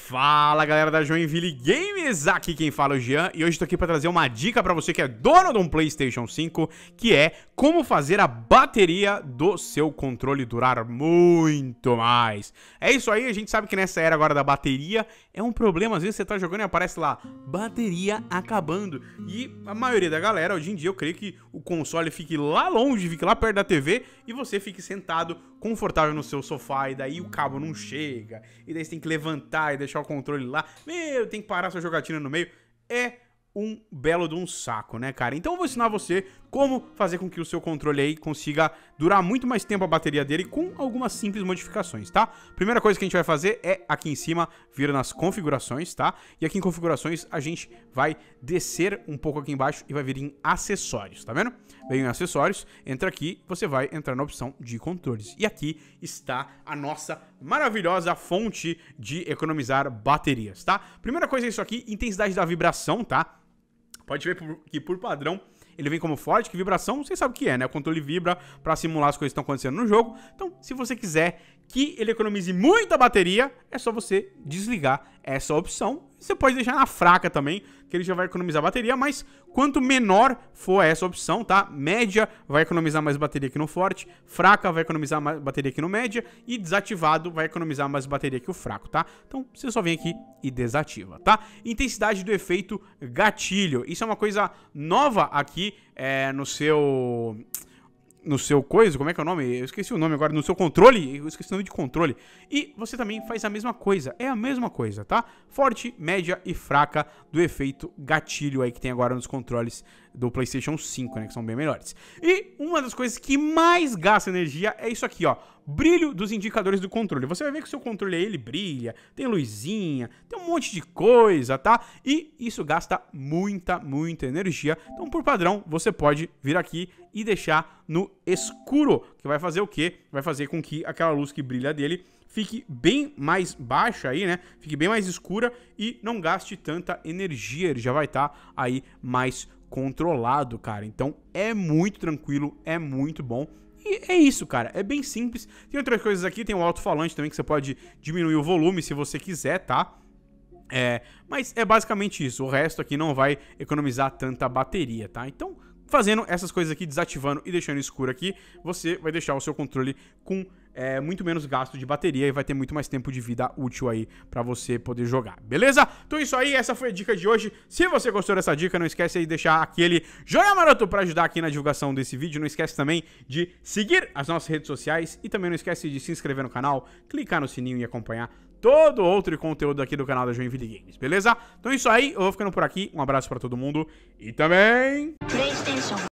Fala galera da Joinville Games, aqui quem fala é o Jean e hoje tô aqui para trazer uma dica para você que é dono de um PlayStation 5, que é como fazer a bateria do seu controle durar muito mais. É isso aí, a gente sabe que nessa era agora da bateria é um problema, às vezes você tá jogando e aparece lá bateria acabando. E a maioria da galera hoje em dia eu creio que o console fique lá longe, fique lá perto da TV e você fique sentado confortável no seu sofá e daí o cabo não chega, e daí você tem que levantar e deixar o controle lá, meu, tem que parar sua jogatina no meio. É um belo de um saco, né, cara? Então eu vou ensinar você como fazer com que o seu controle aí consiga durar muito mais tempo a bateria dele com algumas simples modificações, tá? Primeira coisa que a gente vai fazer é aqui em cima vir nas configurações, tá? E aqui em configurações a gente vai descer um pouco aqui embaixo e vai vir em acessórios, tá vendo? Vem em acessórios, entra aqui, você vai entrar na opção de controles. E aqui está a nossa maravilhosa fonte de economizar baterias, tá? Primeira coisa é isso aqui, intensidade da vibração, tá? Pode ver que por padrão ele vem como forte, que vibração, você sabe o que é, né? O controle vibra para simular as coisas que estão acontecendo no jogo. Então, se você quiser que ele economize muita bateria, é só você desligar essa opção. Você pode deixar na fraca também, que ele já vai economizar bateria, mas quanto menor for essa opção, tá? Média vai economizar mais bateria que no forte, fraca vai economizar mais bateria que no média e desativado vai economizar mais bateria que o fraco, tá? Então você só vem aqui e desativa, tá? Intensidade do efeito gatilho. Isso é uma coisa nova aqui é, no seu no seu coisa, como é que é o nome? Eu esqueci o nome agora, no seu controle, eu esqueci o nome de controle. E você também faz a mesma coisa, é a mesma coisa, tá? Forte, média e fraca do efeito gatilho aí que tem agora nos controles do PlayStation 5, né? Que são bem melhores. E uma das coisas que mais gasta energia é isso aqui, ó. Brilho dos indicadores do controle. Você vai ver que o seu controle aí, ele brilha, tem luzinha, tem um monte de coisa, tá? E isso gasta muita, muita energia. Então, por padrão, você pode vir aqui e deixar no escuro, que vai fazer o quê? Vai fazer com que aquela luz que brilha dele fique bem mais baixa aí, né? Fique bem mais escura e não gaste tanta energia. Ele já vai estar tá aí mais controlado, cara. Então é muito tranquilo, é muito bom. E é isso, cara. É bem simples. Tem outras coisas aqui, tem o um alto-falante também que você pode diminuir o volume se você quiser, tá? É, mas é basicamente isso. O resto aqui não vai economizar tanta bateria, tá? Então, fazendo essas coisas aqui, desativando e deixando escuro aqui, você vai deixar o seu controle com é, muito menos gasto de bateria e vai ter muito mais tempo de vida útil aí para você poder jogar, beleza? Então é isso aí, essa foi a dica de hoje. Se você gostou dessa dica, não esquece aí de deixar aquele joinha maroto para ajudar aqui na divulgação desse vídeo. Não esquece também de seguir as nossas redes sociais e também não esquece de se inscrever no canal, clicar no sininho e acompanhar todo outro conteúdo aqui do canal da Joinville Games, beleza? Então é isso aí, eu vou ficando por aqui. Um abraço para todo mundo e também...